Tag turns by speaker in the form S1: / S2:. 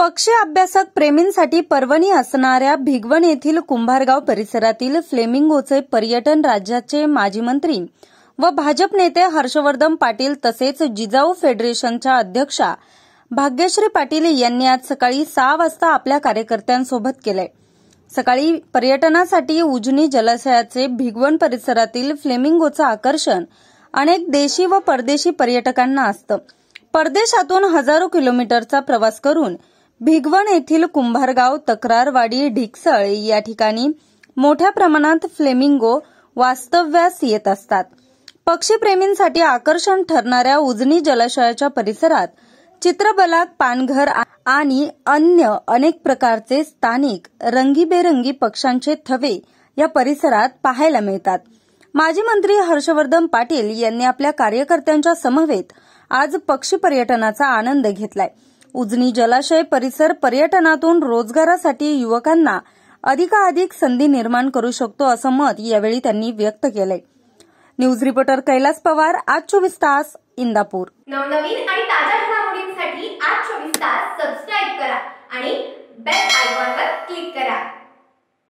S1: पक्षी अभ्यासक प्रेमींसाठी पर्वणी असणाऱ्या भिगवण येथील कुंभारगाव परिसरातील फ्लेमिंगोचे पर्यटन राज्याचे माजी मंत्री व भाजप नेते हर्षवर्धन पाटील तसेच जिजाऊ फेडरेशनच्या अध्यक्षा भाग्यश्री पाटील यांनी आज सकाळी सहा वाजता आपल्या कार्यकर्त्यांसोबत केले सकाळी पर्यटनासाठी उजनी जलाशयाचे भिगवण परिसरातील फ्लेमिंगोचं आकर्षण अनेक देशी व परदेशी पर्यटकांना असतं परदेशातून हजारो किलोमीटरचा प्रवास करून भिगवण येथील कुंभारगाव तक्रारवाडी ढिकसळ या ठिकाणी मोठ्या प्रमाणात फ्लेमिंगो वास्तव्यास येत असतात पक्षीप्रेमींसाठी आकर्षण ठरणाऱ्या उजनी जलाशयाच्या परिसरात चित्रबलाक पानघर आणि अन्य अनेक प्रकारचे स्थानिक रंगीबेरंगी पक्ष्यांचे थवे या परिसरात पाहायला मिळतात माजी मंत्री हर्षवर्धन पाटील यांनी आपल्या कार्यकर्त्यांच्या समवेत आज पक्षी पर्यटनाचा आनंद घेतलाय उजनी जलाशय परिसर पर्यटनातून रोजगारासाठी युवकांना अधिकाधिक संधी निर्माण करू शकतो असं मत यावेळी त्यांनी व्यक्त केलंय न्यूज रिपोर्टर कैलास पवार आज चोवीस तास इंदापूर नवनवीन आणि ताज्या घडामोडींसाठी आज चोवीस तास सबस्क्राईब करा आणि